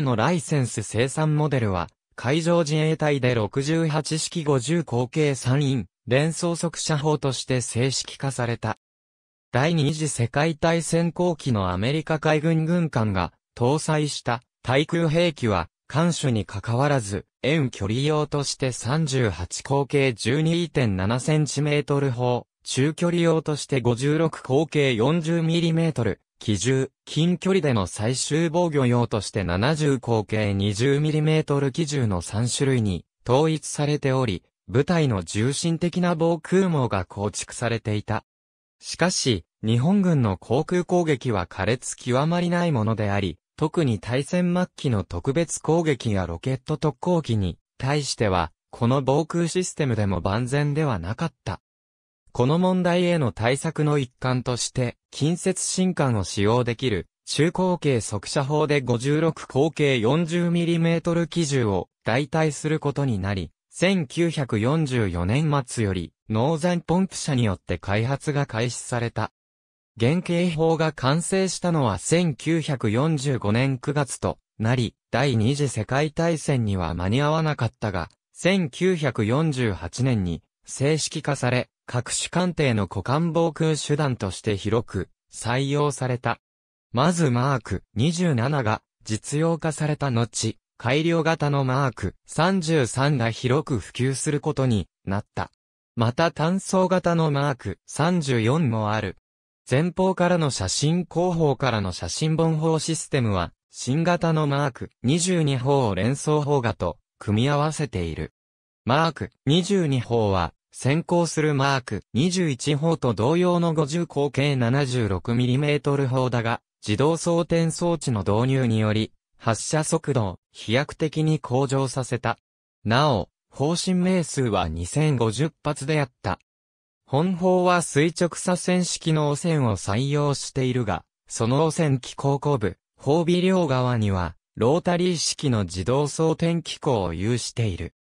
のライセンス生産モデルは、海上自衛隊で68式50口径3員、連装速射砲として正式化された。第二次世界大戦後期のアメリカ海軍軍艦が搭載した対空兵器は、艦首に関わらず、遠距離用として38口径 12.7cm 砲、中距離用として56口径 40mm、機銃、近距離での最終防御用として70口径 20mm 機銃の3種類に統一されており、部隊の重心的な防空網が構築されていた。しかし、日本軍の航空攻撃は苛烈極まりないものであり、特に対戦末期の特別攻撃やロケット特攻機に対しては、この防空システムでも万全ではなかった。この問題への対策の一環として、近接新刊を使用できる、中口径速射砲で56口径 40mm 機銃を代替することになり、1944年末より、農山ポンプ車によって開発が開始された。原型砲が完成したのは1945年9月となり、第二次世界大戦には間に合わなかったが、1948年に正式化され、各種艦艇の股間防空手段として広く採用された。まずマーク27が実用化された後、改良型のマーク33が広く普及することになった。また単層型のマーク34もある。前方からの写真後方からの写真本法システムは、新型のマーク22法を連装法画と組み合わせている。マーク22法は先行するマーク21砲と同様の50口径 76mm 砲だが、自動装填装置の導入により、発射速度を飛躍的に向上させた。なお、方針名数は2050発であった。本砲は垂直左線式の汚染を採用しているが、その汚染機構後部、砲尾両側には、ロータリー式の自動装填機構を有している。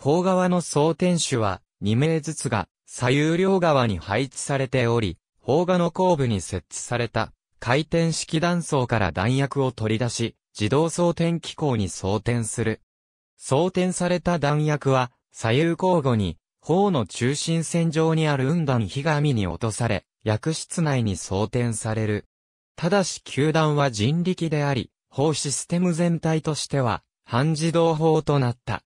砲側の装填手は、2名ずつが左右両側に配置されており、砲画の後部に設置された回転式弾倉から弾薬を取り出し、自動装填機構に装填する。装填された弾薬は左右交互に砲の中心線上にある運弾ひがみに落とされ、薬室内に装填される。ただし球弾は人力であり、砲システム全体としては、半自動砲となった。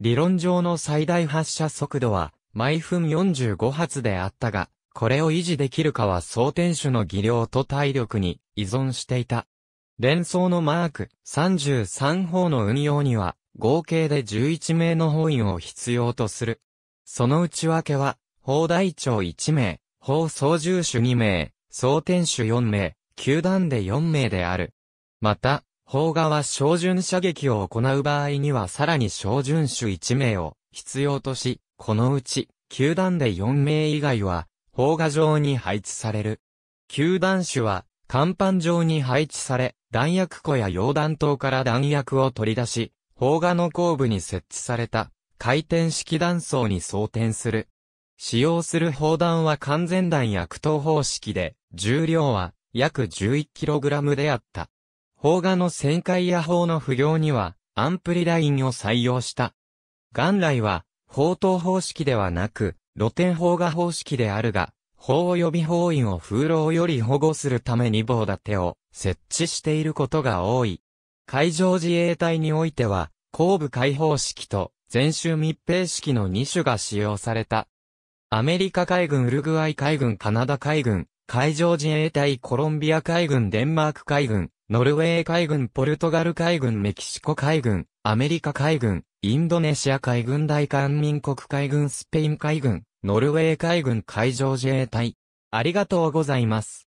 理論上の最大発射速度は毎分45発であったが、これを維持できるかは装填手の技量と体力に依存していた。連装のマーク33砲の運用には合計で11名の砲員を必要とする。その内訳は、砲台長1名、砲操縦手2名、装填手4名、球団で4名である。また、砲画は照準射撃を行う場合にはさらに照準手1名を必要とし、このうち、球団で4名以外は、砲画上に配置される。球団手は、甲板上に配置され、弾薬庫や溶弾筒から弾薬を取り出し、砲画の後部に設置された、回転式弾倉に装填する。使用する砲弾は完全弾薬等方式で、重量は約 11kg であった。砲画の旋回や砲の不行には、アンプリラインを採用した。元来は、砲塔方式ではなく、露天砲画方式であるが、砲及び砲員を風浪より保護するために棒立てを設置していることが多い。海上自衛隊においては、後部開放式と全州密閉式の2種が使用された。アメリカ海軍、ウルグアイ海軍、カナダ海軍、海上自衛隊、コロンビア海軍、デンマーク海軍、ノルウェー海軍、ポルトガル海軍、メキシコ海軍、アメリカ海軍、インドネシア海軍大韓民国海軍、スペイン海軍、ノルウェー海軍海上自衛隊。ありがとうございます。